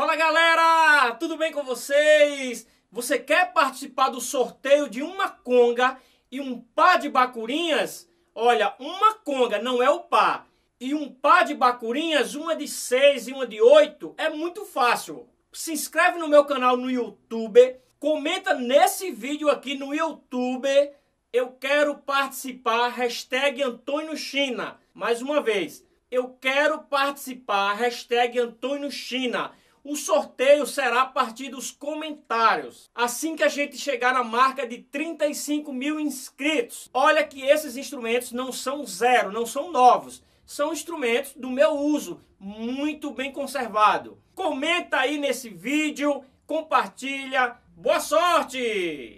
Fala galera, tudo bem com vocês? Você quer participar do sorteio de uma conga e um par de bacurinhas? Olha, uma conga não é o par. E um par de bacurinhas, uma de 6 e uma de 8, é muito fácil. Se inscreve no meu canal no YouTube, comenta nesse vídeo aqui no YouTube. Eu quero participar, hashtag Antônio China. Mais uma vez, eu quero participar, hashtag Antônio China. O sorteio será a partir dos comentários, assim que a gente chegar na marca de 35 mil inscritos. Olha que esses instrumentos não são zero, não são novos. São instrumentos do meu uso, muito bem conservado. Comenta aí nesse vídeo, compartilha. Boa sorte!